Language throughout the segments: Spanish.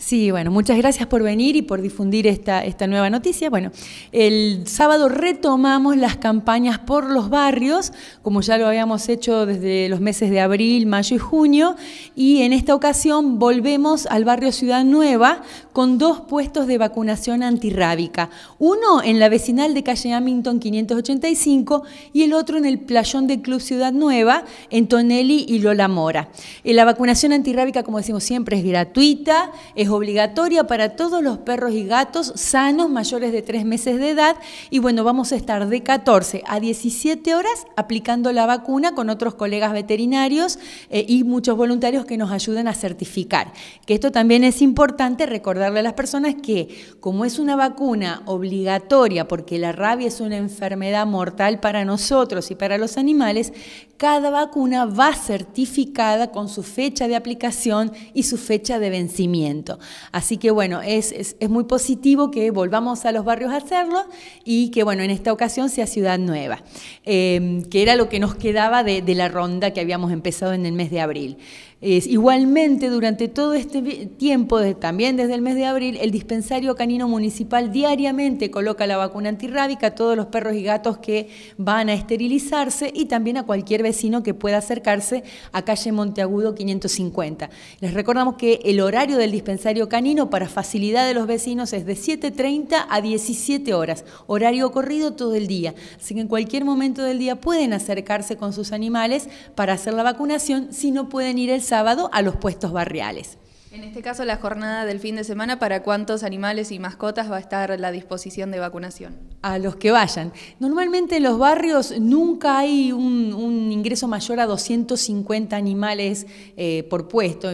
Sí, bueno, muchas gracias por venir y por difundir esta, esta nueva noticia. Bueno, el sábado retomamos las campañas por los barrios, como ya lo habíamos hecho desde los meses de abril, mayo y junio, y en esta ocasión volvemos al barrio Ciudad Nueva con dos puestos de vacunación antirrábica. Uno en la vecinal de calle Hamilton 585 y el otro en el playón del Club Ciudad Nueva, en Tonelli y Lola Mora. Eh, la vacunación antirrábica, como decimos siempre, es gratuita, es obligatoria para todos los perros y gatos sanos mayores de tres meses de edad y bueno, vamos a estar de 14 a 17 horas aplicando la vacuna con otros colegas veterinarios eh, y muchos voluntarios que nos ayuden a certificar. Que esto también es importante recordarle a las personas que como es una vacuna obligatoria porque la rabia es una enfermedad mortal para nosotros y para los animales, cada vacuna va certificada con su fecha de aplicación y su fecha de vencimiento. Así que bueno, es, es, muy positivo que volvamos a los barrios a hacerlo y que bueno, en esta ocasión sea Ciudad Nueva, eh, que era lo que nos quedaba de la ronda que habíamos empezado en el mes de abril igualmente, durante todo este tiempo, también desde el mes de abril, el dispensario canino municipal diariamente coloca la vacuna antirrábica a todos los perros y gatos que van a esterilizarse y también a cualquier vecino que pueda acercarse a calle Monteagudo 550. Les recordamos que el horario del dispensario canino para facilidad de los vecinos es de 7.30 a 17 horas, horario corrido todo el día. Así que en cualquier momento del día pueden acercarse con sus animales para hacer la vacunación si no pueden ir el sábado a los puestos barriales. En este caso, la jornada del fin de semana, ¿para cuántos animales y mascotas va a estar la disposición de vacunación? A los que vayan. Normalmente en los barrios nunca hay un, ingreso mayor a 250 animales eh, por puesto.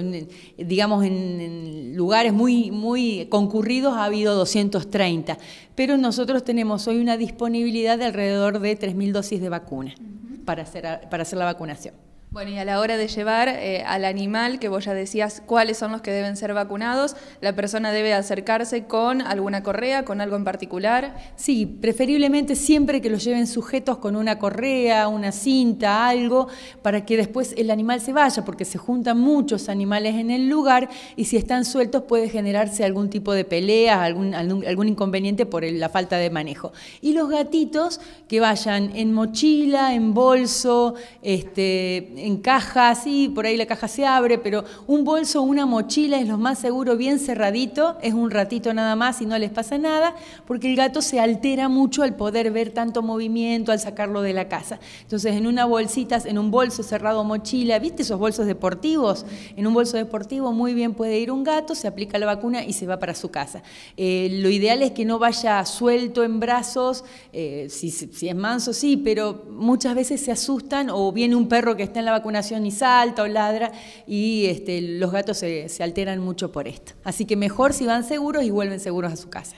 digamos, en, lugares muy, muy concurridos ha habido 230, pero nosotros tenemos hoy una disponibilidad de alrededor de 3.000 dosis de vacuna para, hacer, para hacer la vacunación. Bueno, y a la hora de llevar eh, al animal, que vos ya decías cuáles son los que deben ser vacunados, la persona debe acercarse con alguna correa, con algo en particular. Sí, preferiblemente siempre que los lleven sujetos con una correa, una cinta, algo, para que después el animal se vaya, porque se juntan muchos animales en el lugar y si están sueltos puede generarse algún tipo de pelea, algún, algún, inconveniente por la falta de manejo. Y los gatitos que vayan en mochila, en bolso, este en cajas, sí, por ahí la caja se abre, pero un bolso o una mochila es lo más seguro, bien cerradito, es un ratito nada más y no les pasa nada, porque el gato se altera mucho al poder ver tanto movimiento, al sacarlo de la casa. Entonces, en una bolsita, en un bolso cerrado mochila, ¿viste esos bolsos deportivos? En un bolso deportivo muy bien puede ir un gato, se aplica la vacuna y se va para su casa. Eh, lo ideal es que no vaya suelto en brazos, eh, si es manso sí, pero muchas veces se asustan o viene un perro que está en la vacunación y salta o ladra y este, los gatos se, se alteran mucho por esto. Así que mejor si van seguros y vuelven seguros a su casa.